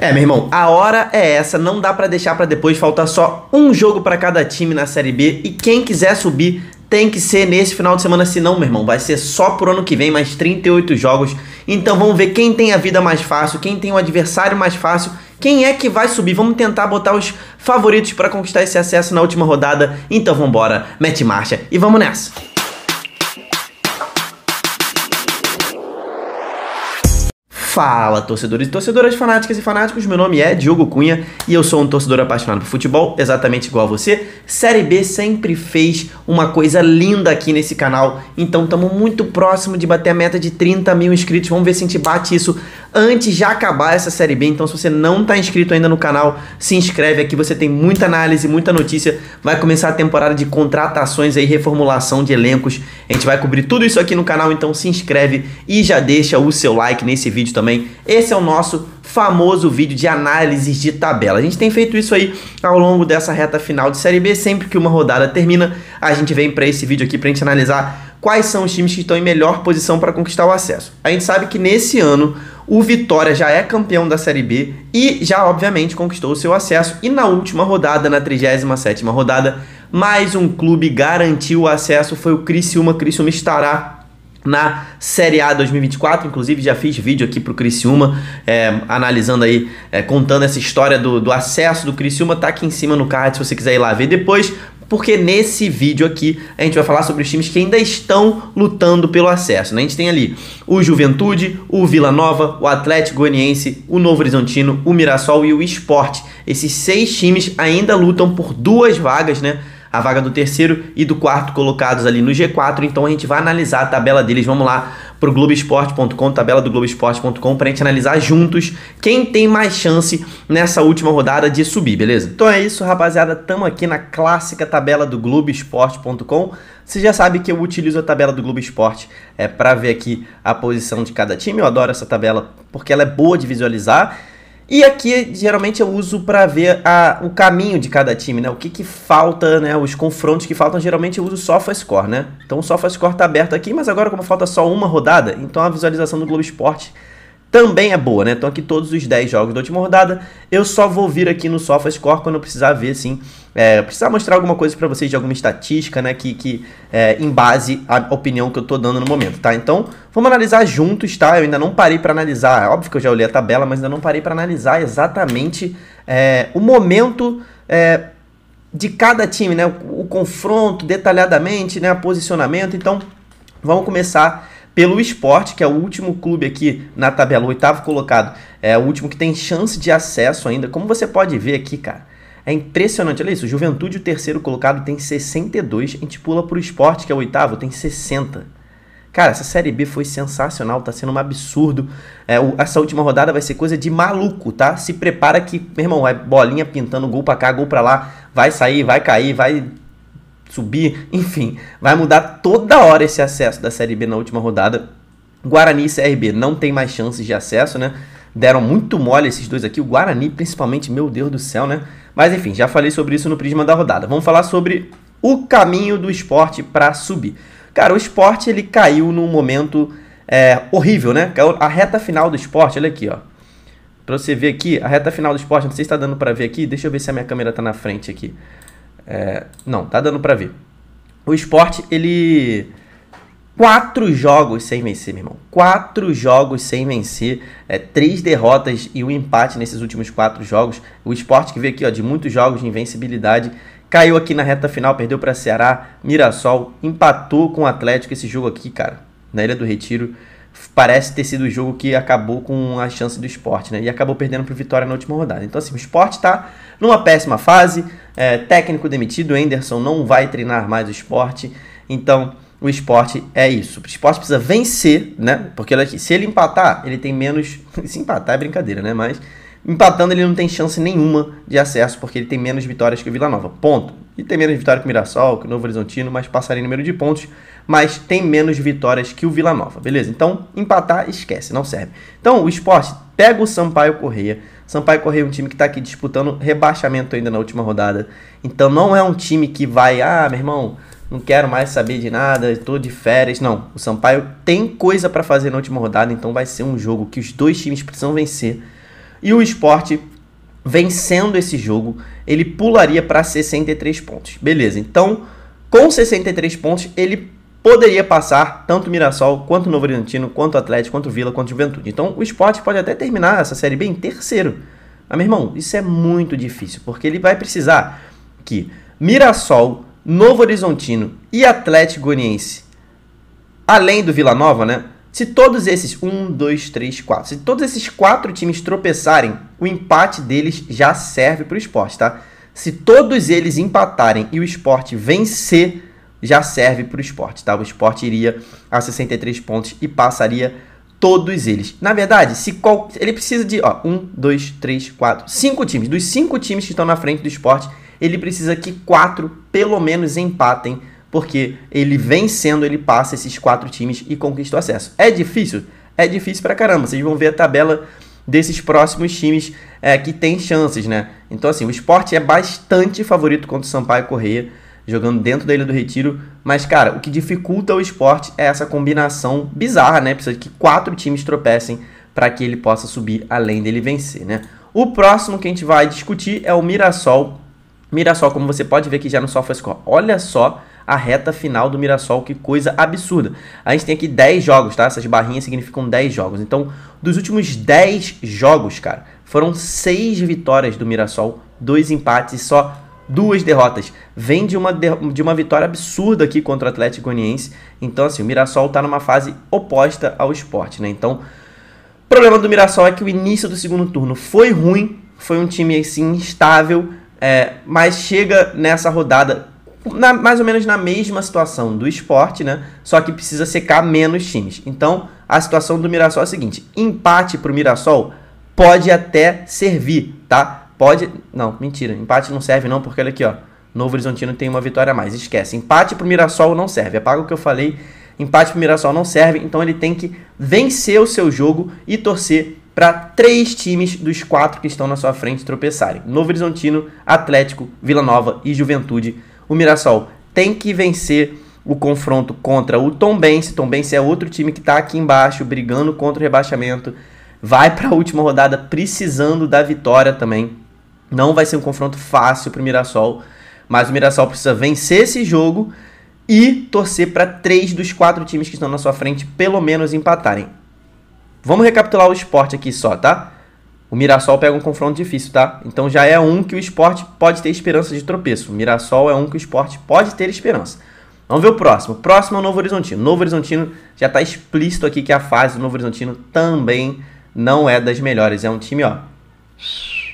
É, meu irmão, a hora é essa, não dá para deixar para depois, falta só um jogo para cada time na Série B e quem quiser subir tem que ser nesse final de semana, senão, meu irmão, vai ser só pro ano que vem, mais 38 jogos. Então vamos ver quem tem a vida mais fácil, quem tem o adversário mais fácil, quem é que vai subir. Vamos tentar botar os favoritos para conquistar esse acesso na última rodada. Então vamos embora, mete marcha e vamos nessa. Fala, torcedores e torcedoras, fanáticas e fanáticos. Meu nome é Diogo Cunha e eu sou um torcedor apaixonado por futebol, exatamente igual a você. Série B sempre fez uma coisa linda aqui nesse canal, então estamos muito próximo de bater a meta de 30 mil inscritos. Vamos ver se a gente bate isso antes de acabar essa série B. Então, se você não está inscrito ainda no canal, se inscreve aqui. Você tem muita análise, muita notícia. Vai começar a temporada de contratações aí, reformulação de elencos. A gente vai cobrir tudo isso aqui no canal. Então, se inscreve e já deixa o seu like nesse vídeo também. Esse é o nosso famoso vídeo de análises de tabela. A gente tem feito isso aí ao longo dessa reta final de série B. Sempre que uma rodada termina, a gente vem para esse vídeo aqui para gente analisar quais são os times que estão em melhor posição para conquistar o acesso. A gente sabe que nesse ano o Vitória já é campeão da Série B e já, obviamente, conquistou o seu acesso. E na última rodada, na 37 rodada, mais um clube garantiu o acesso: foi o Criciúma. Criciúma estará na Série A 2024. Inclusive, já fiz vídeo aqui o Criciúma, é, analisando aí, é, contando essa história do, do acesso do Criciúma. Tá aqui em cima no card se você quiser ir lá ver depois porque nesse vídeo aqui a gente vai falar sobre os times que ainda estão lutando pelo acesso. Né? A gente tem ali o Juventude, o Vila Nova, o Atlético Goianiense, o Novo Horizontino, o Mirassol e o Esporte. Esses seis times ainda lutam por duas vagas, né? a vaga do terceiro e do quarto colocados ali no G4. Então a gente vai analisar a tabela deles. Vamos lá para o Globoesporte.com, tabela do Globoesporte.com, para a gente analisar juntos quem tem mais chance nessa última rodada de subir, beleza? Então é isso, rapaziada. estamos aqui na clássica tabela do Globoesporte.com. Você já sabe que eu utilizo a tabela do Globo Esporte é, para ver aqui a posição de cada time. Eu adoro essa tabela porque ela é boa de visualizar. E aqui geralmente eu uso para ver a, o caminho de cada time, né? O que, que falta, né? Os confrontos que faltam, geralmente eu uso o SofaScore, né? Então o SofaScore tá aberto aqui, mas agora como falta só uma rodada, então a visualização do Globo Esporte também é boa, né? Então aqui todos os 10 jogos da última rodada. Eu só vou vir aqui no SofaScore quando eu precisar ver, assim, é, precisar mostrar alguma coisa para vocês de alguma estatística, né? Que, que é, em base a opinião que eu tô dando no momento, tá? Então vamos analisar juntos, tá? Eu ainda não parei para analisar, é óbvio que eu já olhei a tabela, mas ainda não parei para analisar exatamente é, o momento é, de cada time, né? O, o confronto detalhadamente, né? O posicionamento. Então vamos começar pelo esporte, que é o último clube aqui na tabela, o oitavo colocado, é o último que tem chance de acesso ainda. Como você pode ver aqui, cara, é impressionante. Olha isso, Juventude, o terceiro colocado, tem 62. A gente pula para o esporte, que é o oitavo, tem 60. Cara, essa Série B foi sensacional, tá sendo um absurdo. É, o, essa última rodada vai ser coisa de maluco, tá? Se prepara que, meu irmão, é bolinha pintando gol pra cá, gol pra lá, vai sair, vai cair, vai subir, enfim, vai mudar toda hora esse acesso da Série B na última rodada. Guarani e CRB não tem mais chances de acesso, né? Deram muito mole esses dois aqui, o Guarani principalmente, meu Deus do céu, né? Mas enfim, já falei sobre isso no prisma da rodada. Vamos falar sobre o caminho do esporte para subir. Cara, o esporte ele caiu num momento é, horrível, né? A reta final do esporte, olha aqui, ó. Pra você ver aqui, a reta final do esporte, não sei se tá dando para ver aqui, deixa eu ver se a minha câmera tá na frente aqui. É, não, tá dando para ver. O esporte, ele. Quatro jogos sem vencer, meu irmão. Quatro jogos sem vencer. É, três derrotas e um empate nesses últimos quatro jogos. O esporte que veio aqui ó, de muitos jogos de invencibilidade. Caiu aqui na reta final, perdeu para Ceará, Mirassol, empatou com o Atlético esse jogo aqui, cara, na Ilha do Retiro parece ter sido o jogo que acabou com a chance do esporte, né? E acabou perdendo para o Vitória na última rodada. Então, assim, o esporte está numa péssima fase, é, técnico demitido, Henderson não vai treinar mais o esporte. Então, o esporte é isso. O esporte precisa vencer, né? Porque se ele empatar, ele tem menos. Se empatar é brincadeira, né? Mas Empatando, ele não tem chance nenhuma de acesso, porque ele tem menos vitórias que o Vila Nova. Ponto. E tem menos vitórias que o Mirassol, que o Novo Horizontino, mas passaria em número de pontos, mas tem menos vitórias que o Vila Nova, beleza? Então, empatar, esquece, não serve. Então, o esporte pega o Sampaio Correia. Sampaio Correia é um time que está aqui disputando rebaixamento ainda na última rodada. Então, não é um time que vai, ah, meu irmão, não quero mais saber de nada, estou de férias. Não, o Sampaio tem coisa para fazer na última rodada, então vai ser um jogo que os dois times precisam vencer e o esporte vencendo esse jogo, ele pularia para 63 pontos. Beleza, então com 63 pontos ele poderia passar tanto Mirassol, quanto Novo Horizontino, quanto Atlético, quanto Vila, quanto Juventude. Então o esporte pode até terminar essa Série bem em terceiro. Mas, ah, meu irmão, isso é muito difícil, porque ele vai precisar que Mirassol, Novo Horizontino e Atlético Goianiense, além do Vila Nova, né? Se todos esses, um, dois, três, quatro, se todos esses quatro times tropeçarem, o empate deles já serve para o esporte, tá? Se todos eles empatarem e o esporte vencer, já serve para o esporte, tá? O esporte iria a 63 pontos e passaria todos eles. Na verdade, se qual... ele precisa de ó, um, dois, três, quatro, cinco times. Dos cinco times que estão na frente do esporte, ele precisa que quatro, pelo menos, empatem porque ele vencendo, ele passa esses quatro times e conquista o acesso. É difícil? É difícil pra caramba. Vocês vão ver a tabela desses próximos times é, que tem chances, né? Então, assim, o esporte é bastante favorito contra o Sampaio Correia, jogando dentro da Ilha do Retiro. Mas, cara, o que dificulta o esporte é essa combinação bizarra, né? Precisa que quatro times tropecem para que ele possa subir além dele vencer, né? O próximo que a gente vai discutir é o Mirassol. Mirassol, como você pode ver aqui já no SofaScore. Olha só a reta final do Mirassol, que coisa absurda. A gente tem aqui 10 jogos, tá? Essas barrinhas significam 10 jogos. Então, dos últimos 10 jogos, cara, foram 6 vitórias do Mirassol, 2 empates e só duas derrotas. Vem de uma, de, de uma vitória absurda aqui contra o Atlético Goianiense. Então, assim, o Mirassol tá numa fase oposta ao esporte, né? Então, o problema do Mirassol é que o início do segundo turno foi ruim, foi um time, assim, instável, é, mas chega nessa rodada na, mais ou menos na mesma situação do esporte, né? Só que precisa secar menos times. Então, a situação do Mirassol é a seguinte: empate para o Mirassol pode até servir, tá? Pode. Não, mentira. Empate não serve, não, porque olha aqui, ó. Novo Horizontino tem uma vitória a mais. Esquece. Empate para o Mirassol não serve. Apaga é o que eu falei. Empate para o Mirassol não serve. Então ele tem que vencer o seu jogo e torcer para três times dos quatro que estão na sua frente tropeçarem: Novo Horizontino, Atlético, Vila Nova e Juventude o Mirassol tem que vencer o confronto contra o Tombense. Tombense é outro time que está aqui embaixo, brigando contra o rebaixamento. Vai para a última rodada precisando da vitória também. Não vai ser um confronto fácil para o Mirassol, mas o Mirassol precisa vencer esse jogo e torcer para três dos quatro times que estão na sua frente pelo menos empatarem. Vamos recapitular o esporte aqui só, tá? O Mirassol pega um confronto difícil, tá? Então já é um que o esporte pode ter esperança de tropeço. O Mirassol é um que o esporte pode ter esperança. Vamos ver o próximo. O próximo é o Novo Horizontino. Novo Horizontino já está explícito aqui que a fase do Novo Horizontino também não é das melhores. É um time, ó,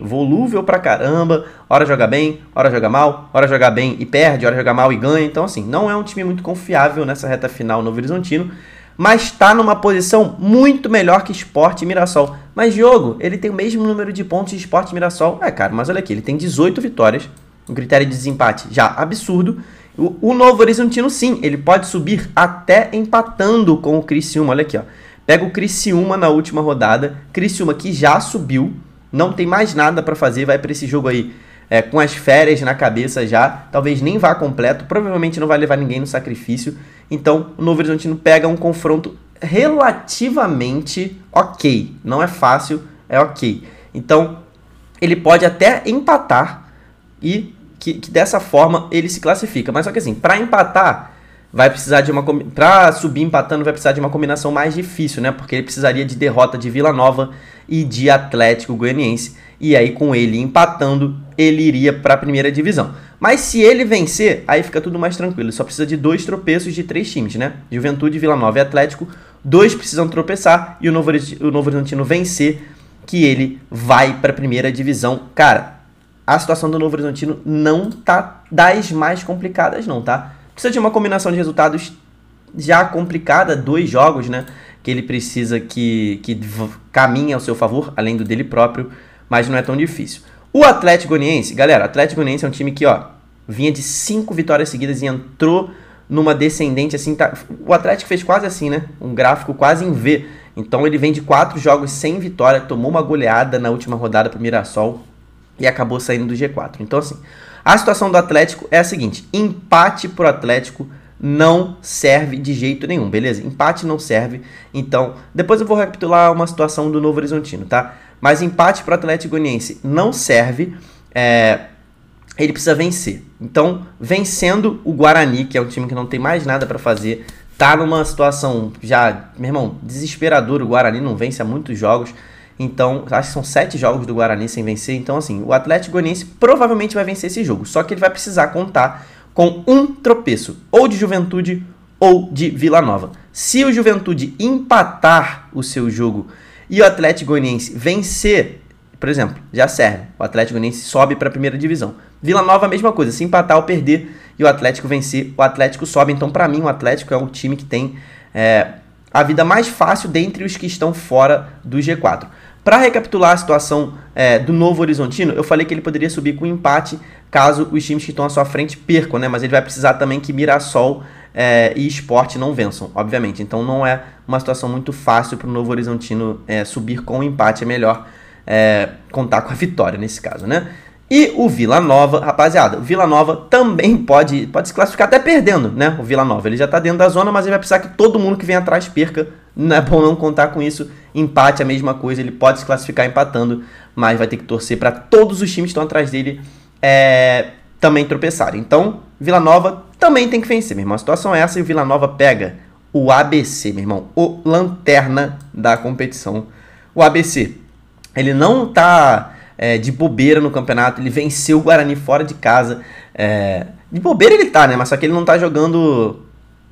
volúvel pra caramba. Hora joga bem, hora joga mal, hora joga bem e perde, hora joga mal e ganha. Então, assim, não é um time muito confiável nessa reta final Novo Horizontino mas está numa posição muito melhor que Esporte Mirassol. Mas Diogo, ele tem o mesmo número de pontos de Esporte Mirassol. É, cara, mas olha aqui, ele tem 18 vitórias, um critério de desempate já absurdo. O, o Novo Horizontino, sim, ele pode subir até empatando com o Criciúma. Olha aqui, ó. Pega o Criciúma na última rodada. Criciúma que já subiu, não tem mais nada para fazer, vai para esse jogo aí é, com as férias na cabeça já, talvez nem vá completo, provavelmente não vai levar ninguém no sacrifício. Então, o Novo Horizontino pega um confronto relativamente ok. Não é fácil, é ok. Então, ele pode até empatar e que, que dessa forma ele se classifica. Mas só que assim, para empatar, vai precisar de uma. Para subir empatando, vai precisar de uma combinação mais difícil, né? Porque ele precisaria de derrota de Vila Nova e de Atlético Goianiense. E aí, com ele empatando, ele iria para a primeira divisão. Mas se ele vencer, aí fica tudo mais tranquilo. Ele só precisa de dois tropeços de três times, né? Juventude, Vila Nova e Atlético. Dois precisam tropeçar e o Novo, o Novo Horizontino vencer, que ele vai para a primeira divisão. Cara, a situação do Novo Horizontino não tá das mais complicadas, não, tá? Precisa de uma combinação de resultados já complicada, dois jogos, né? Que ele precisa que, que caminhe ao seu favor, além do dele próprio, mas não é tão difícil. O Atlético Goianiense, galera, o Atlético Goianiense é um time que, ó, vinha de cinco vitórias seguidas e entrou numa descendente assim, tá, o Atlético fez quase assim, né? Um gráfico quase em V. Então ele vem de quatro jogos sem vitória, tomou uma goleada na última rodada pro Mirassol e acabou saindo do G4. Então assim, a situação do Atlético é a seguinte: empate pro Atlético não serve de jeito nenhum, beleza? Empate não serve. Então, depois eu vou recapitular uma situação do Novo Horizontino, tá? Mas empate para o Atlético Goianiense não serve. É, ele precisa vencer. Então, vencendo o Guarani, que é um time que não tem mais nada para fazer, tá numa situação já, meu irmão, desesperadora. O Guarani não vence há muitos jogos. Então, acho que são sete jogos do Guarani sem vencer. Então, assim, o Atlético Goianiense provavelmente vai vencer esse jogo. Só que ele vai precisar contar com um tropeço, ou de Juventude ou de Vila Nova. Se o Juventude empatar o seu jogo e o Atlético Goianiense vencer, por exemplo, já serve. O Atlético Goianiense sobe para a primeira divisão. Vila Nova, a mesma coisa. Se empatar ou perder e o Atlético vencer, o Atlético sobe. Então, para mim, o Atlético é o time que tem é, a vida mais fácil dentre os que estão fora do G4. Para recapitular a situação é, do Novo Horizontino, eu falei que ele poderia subir com empate caso os times que estão à sua frente percam, né? Mas ele vai precisar também que Mirassol é, e esporte não vençam, obviamente. Então não é uma situação muito fácil para o Novo Horizontino é, subir com o um empate. É melhor é, contar com a vitória nesse caso, né? E o Vila Nova, rapaziada, o Vila Nova também pode, pode se classificar até perdendo, né? O Vila Nova, ele já tá dentro da zona, mas ele vai precisar que todo mundo que vem atrás perca. Não é bom não contar com isso. Empate é a mesma coisa, ele pode se classificar empatando, mas vai ter que torcer para todos os times que estão atrás dele é, também tropeçaram. Então, Vila Nova também tem que vencer, meu irmão. A situação é essa e o Vila Nova pega o ABC, meu irmão, o lanterna da competição. O ABC, ele não tá é, de bobeira no campeonato, ele venceu o Guarani fora de casa. É, de bobeira ele tá, né? Mas só que ele não tá jogando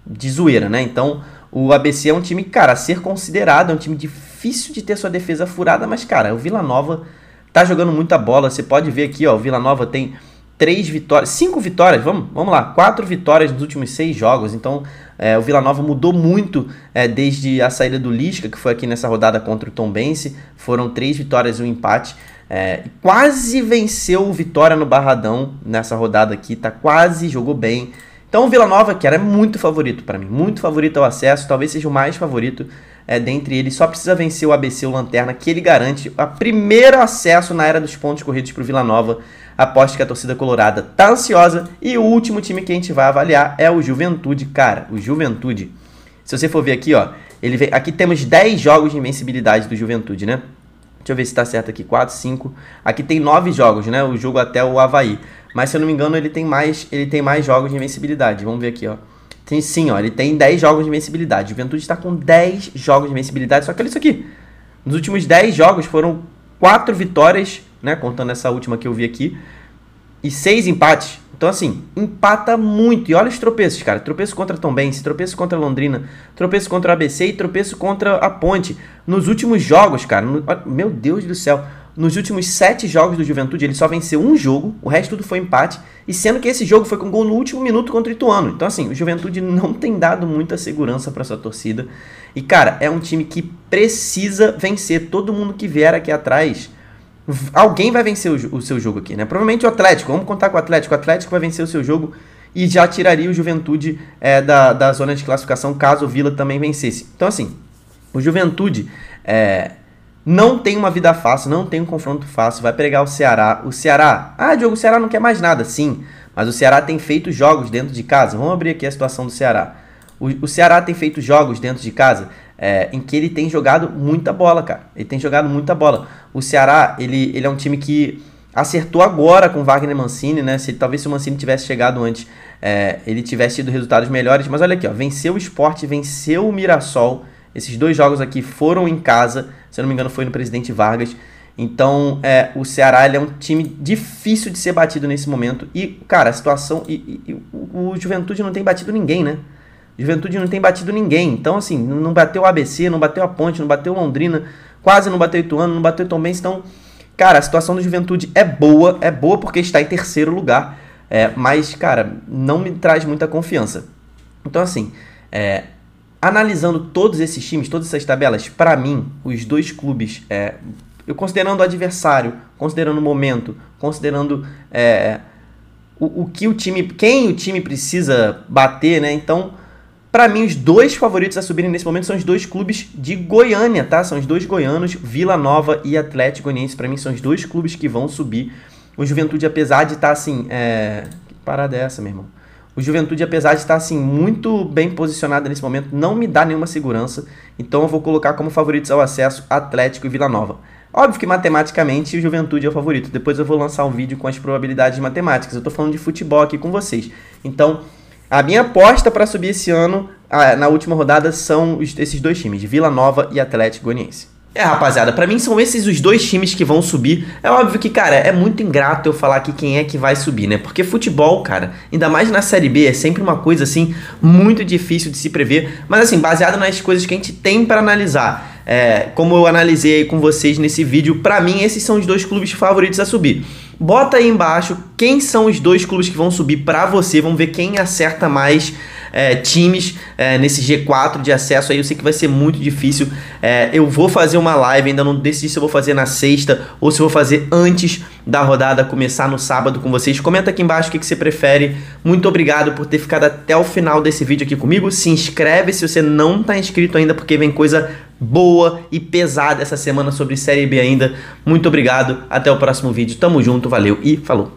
de zoeira, né? Então, o ABC é um time, cara, a ser considerado, é um time difícil de ter sua defesa furada, mas, cara, o Vila Nova tá jogando muita bola. Você pode ver aqui, ó, o Vila Nova tem três vitórias, cinco vitórias, vamos, vamos lá, quatro vitórias nos últimos seis jogos. Então é, o Vila Nova mudou muito é, desde a saída do Lisca, que foi aqui nessa rodada contra o Tom Bense. Foram três vitórias e um empate. É, quase venceu o Vitória no Barradão nessa rodada aqui, tá quase, jogou bem. Então o Vila Nova, que era muito favorito para mim, muito favorito ao acesso, talvez seja o mais favorito é, dentre eles, só precisa vencer o ABC o Lanterna, que ele garante o primeiro acesso na era dos pontos corridos para o Vila Nova Aposto que a torcida colorada tá ansiosa e o último time que a gente vai avaliar é o Juventude, cara. O Juventude. Se você for ver aqui, ó, ele vem, aqui temos 10 jogos de invencibilidade do Juventude, né? Deixa eu ver se tá certo aqui, 4, 5. Aqui tem 9 jogos, né? O jogo até o Havaí. Mas se eu não me engano, ele tem mais, ele tem mais jogos de invencibilidade. Vamos ver aqui, ó. Tem, sim, ó, ele tem 10 jogos de invencibilidade. Juventude está com 10 jogos de invencibilidade, só que olha isso aqui. Nos últimos 10 jogos foram 4 vitórias né? Contando essa última que eu vi aqui. E seis empates. Então, assim, empata muito. E olha os tropeços, cara. Tropeço contra Tombense, tropeço contra Londrina, tropeço contra o ABC e tropeço contra a Ponte. Nos últimos jogos, cara, no... meu Deus do céu. Nos últimos sete jogos do Juventude, ele só venceu um jogo, o resto tudo foi empate. E sendo que esse jogo foi com gol no último minuto contra o Ituano. Então, assim, o Juventude não tem dado muita segurança para sua torcida. E, cara, é um time que precisa vencer. Todo mundo que vier aqui atrás alguém vai vencer o, o, seu jogo aqui, né? Provavelmente o Atlético, vamos contar com o Atlético. O Atlético vai vencer o seu jogo e já tiraria o Juventude é, da, da zona de classificação caso o Vila também vencesse. Então, assim, o Juventude é, não tem uma vida fácil, não tem um confronto fácil, vai pegar o Ceará. O Ceará, ah, Diogo, o Ceará não quer mais nada, sim, mas o Ceará tem feito jogos dentro de casa. Vamos abrir aqui a situação do Ceará. O, o Ceará tem feito jogos dentro de casa é, em que ele tem jogado muita bola, cara. Ele tem jogado muita bola. O Ceará, ele, ele é um time que acertou agora com Wagner Mancini, né? Se, talvez se o Mancini tivesse chegado antes, é, ele tivesse tido resultados melhores. Mas olha aqui, ó, venceu o esporte, venceu o Mirassol. Esses dois jogos aqui foram em casa, se eu não me engano foi no Presidente Vargas. Então, é, o Ceará é um time difícil de ser batido nesse momento. E, cara, a situação. E, e, o Juventude não tem batido ninguém, né? Juventude não tem batido ninguém. Então, assim, não bateu o ABC, não bateu a Ponte, não bateu Londrina, quase não bateu Ituano, não bateu Tom Benz. Então, cara, a situação do Juventude é boa, é boa porque está em terceiro lugar. É, mas, cara, não me traz muita confiança. Então, assim, é, analisando todos esses times, todas essas tabelas, para mim, os dois clubes, é, eu considerando o adversário, considerando o momento, considerando é, o, o que o time, quem o time precisa bater, né? Então, para mim, os dois favoritos a subirem nesse momento são os dois clubes de Goiânia, tá? São os dois goianos, Vila Nova e Atlético Goianiense. Para mim, são os dois clubes que vão subir. O Juventude, apesar de estar tá, assim. É... Que parada é essa, meu irmão? O Juventude, apesar de estar tá, assim muito bem posicionado nesse momento, não me dá nenhuma segurança. Então eu vou colocar como favoritos ao acesso Atlético e Vila Nova. Óbvio que matematicamente o Juventude é o favorito. Depois eu vou lançar um vídeo com as probabilidades matemáticas. Eu estou falando de futebol aqui com vocês. Então, a minha aposta para subir esse ano, na última rodada, são esses dois times, Vila Nova e Atlético Goianiense. É, rapaziada, para mim são esses os dois times que vão subir. É óbvio que, cara, é muito ingrato eu falar aqui quem é que vai subir, né? Porque futebol, cara, ainda mais na Série B, é sempre uma coisa assim muito difícil de se prever, mas assim, baseado nas coisas que a gente tem para analisar. É, como eu analisei com vocês nesse vídeo, para mim esses são os dois clubes favoritos a subir. Bota aí embaixo quem são os dois clubes que vão subir para você. Vamos ver quem acerta mais é, times é, nesse G4 de acesso. Aí eu sei que vai ser muito difícil. É, eu vou fazer uma live, ainda não decidi se eu vou fazer na sexta ou se eu vou fazer antes da rodada começar no sábado com vocês. Comenta aqui embaixo o que, que você prefere. Muito obrigado por ter ficado até o final desse vídeo aqui comigo. Se inscreve se você não está inscrito ainda, porque vem coisa boa e pesada essa semana sobre Série B ainda. Muito obrigado, até o próximo vídeo. Tamo junto, valeu e falou.